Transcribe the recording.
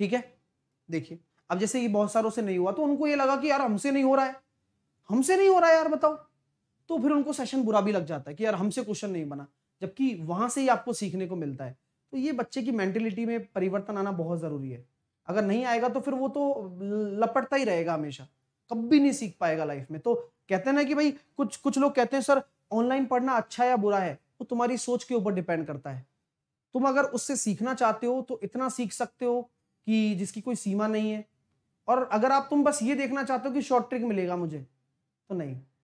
ठीक है देखिए अब जैसे ये बहुत सारों से नहीं हुआ तो उनको ये लगा कि यार हमसे नहीं हो रहा है हमसे नहीं हो रहा है यार बताओ तो फिर उनको सेशन बुरा भी लग जाता है कि यार हमसे क्वेश्चन नहीं बना जबकि वहां से ही आपको सीखने को मिलता है तो ये बच्चे की मेंटेलिटी में परिवर्तन आना बहुत ज़रूरी है अगर नहीं आएगा तो फिर वो तो लपटता ही रहेगा हमेशा कभी नहीं सीख पाएगा लाइफ में तो कहते हैं ना कि भाई कुछ कुछ लोग कहते हैं सर ऑनलाइन पढ़ना अच्छा या बुरा है वो तुम्हारी सोच के ऊपर डिपेंड करता है तुम अगर उससे सीखना चाहते हो तो इतना सीख सकते हो कि जिसकी कोई सीमा नहीं है और अगर आप तुम बस ये देखना चाहते हो कि शॉर्ट ट्रिक मिलेगा मुझे तो नहीं